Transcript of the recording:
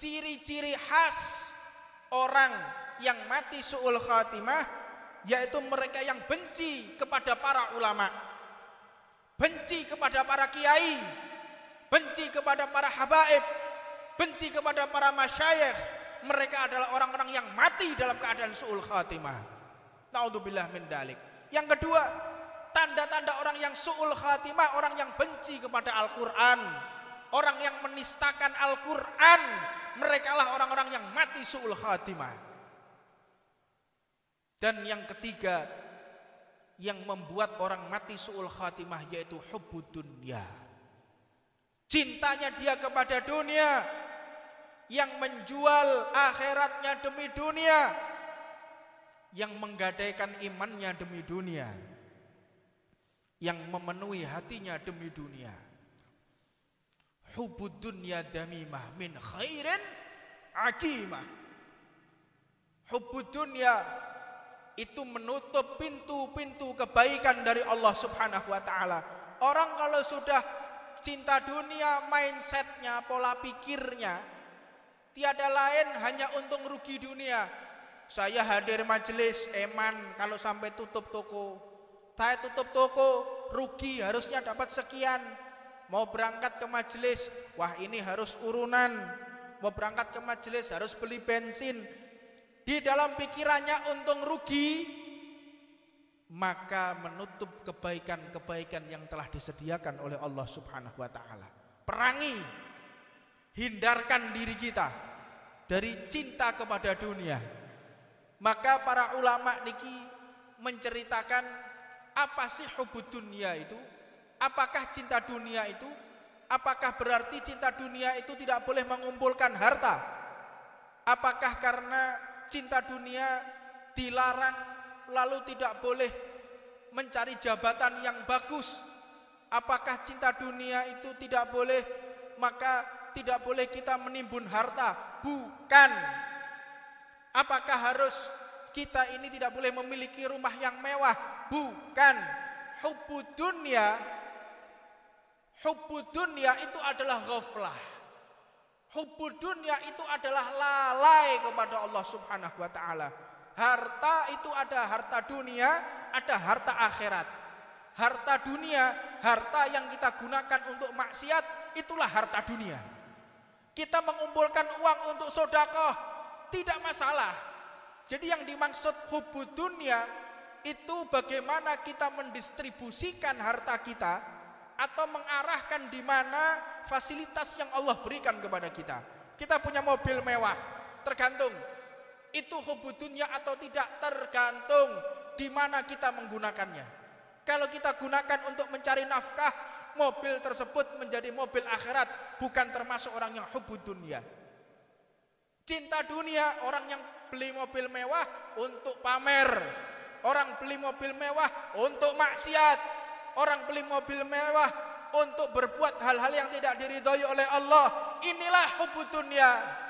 ciri-ciri khas orang yang mati su'ul khatimah yaitu mereka yang benci kepada para ulama benci kepada para kiai benci kepada para habaib benci kepada para masyayikh mereka adalah orang-orang yang mati dalam keadaan su'ul khatimah naudzubillah min dalik yang kedua tanda-tanda orang yang su'ul khatimah orang yang benci kepada Al-Quran orang yang menistakan Al-Quran, merekalah orang-orang yang mati su'ul khatimah. Dan yang ketiga, yang membuat orang mati su'ul khatimah yaitu hubud dunia. Cintanya dia kepada dunia yang menjual akhiratnya demi dunia yang menggadaikan imannya demi dunia yang memenuhi hatinya demi dunia hubud dunya damimah min khairin akimah hubud dunya itu menutup pintu-pintu kebaikan dari Allah subhanahu wa ta'ala orang kalau sudah cinta dunia mindsetnya pola pikirnya tiada lain hanya untung rugi dunia saya hadir majelis eman kalau sampai tutup toko saya tutup toko rugi harusnya dapat sekian mau berangkat ke majelis, wah ini harus urunan, mau berangkat ke majelis harus beli bensin. Di dalam pikirannya untung rugi, maka menutup kebaikan-kebaikan yang telah disediakan oleh Allah Subhanahu wa taala. Perangi hindarkan diri kita dari cinta kepada dunia. Maka para ulama niki menceritakan apa sih hubud dunia itu? Apakah cinta dunia itu? Apakah berarti cinta dunia itu tidak boleh mengumpulkan harta? Apakah karena cinta dunia dilarang lalu tidak boleh mencari jabatan yang bagus? Apakah cinta dunia itu tidak boleh maka tidak boleh kita menimbun harta? Bukan. Apakah harus kita ini tidak boleh memiliki rumah yang mewah? Bukan. hubu dunia Hubbu dunia itu adalah ghaflah. Hubbu dunia itu adalah lalai kepada Allah Subhanahu wa taala. Harta itu ada harta dunia, ada harta akhirat. Harta dunia, harta yang kita gunakan untuk maksiat, itulah harta dunia. Kita mengumpulkan uang untuk sodakoh, tidak masalah. Jadi yang dimaksud hubbu dunia itu bagaimana kita mendistribusikan harta kita atau mengarahkan di mana fasilitas yang Allah berikan kepada kita. Kita punya mobil mewah, tergantung itu kebutuhannya atau tidak tergantung di mana kita menggunakannya. Kalau kita gunakan untuk mencari nafkah, mobil tersebut menjadi mobil akhirat, bukan termasuk orang yang hobi dunia. Cinta dunia, orang yang beli mobil mewah untuk pamer. Orang beli mobil mewah untuk maksiat orang beli mobil mewah untuk berbuat hal-hal yang tidak diridhoi oleh Allah. Inilah hubu dunia.